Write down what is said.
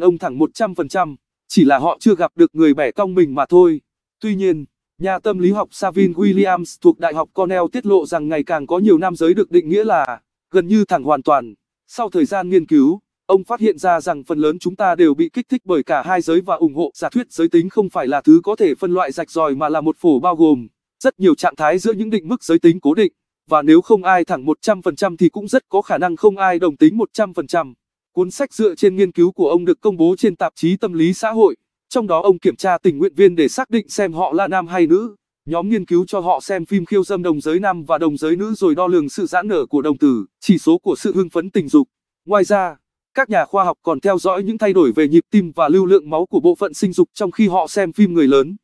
ông thẳng 100%, chỉ là họ chưa gặp được người bẻ cong mình mà thôi. Tuy nhiên, nhà tâm lý học Savin Williams thuộc Đại học Cornell tiết lộ rằng ngày càng có nhiều nam giới được định nghĩa là gần như thẳng hoàn toàn. Sau thời gian nghiên cứu, ông phát hiện ra rằng phần lớn chúng ta đều bị kích thích bởi cả hai giới và ủng hộ giả thuyết giới tính không phải là thứ có thể phân loại rạch ròi mà là một phổ bao gồm rất nhiều trạng thái giữa những định mức giới tính cố định, và nếu không ai thẳng 100% thì cũng rất có khả năng không ai đồng tính 100%. Cuốn sách dựa trên nghiên cứu của ông được công bố trên tạp chí Tâm lý xã hội, trong đó ông kiểm tra tình nguyện viên để xác định xem họ là nam hay nữ. Nhóm nghiên cứu cho họ xem phim khiêu dâm đồng giới nam và đồng giới nữ rồi đo lường sự giãn nở của đồng tử, chỉ số của sự hưng phấn tình dục. Ngoài ra, các nhà khoa học còn theo dõi những thay đổi về nhịp tim và lưu lượng máu của bộ phận sinh dục trong khi họ xem phim người lớn.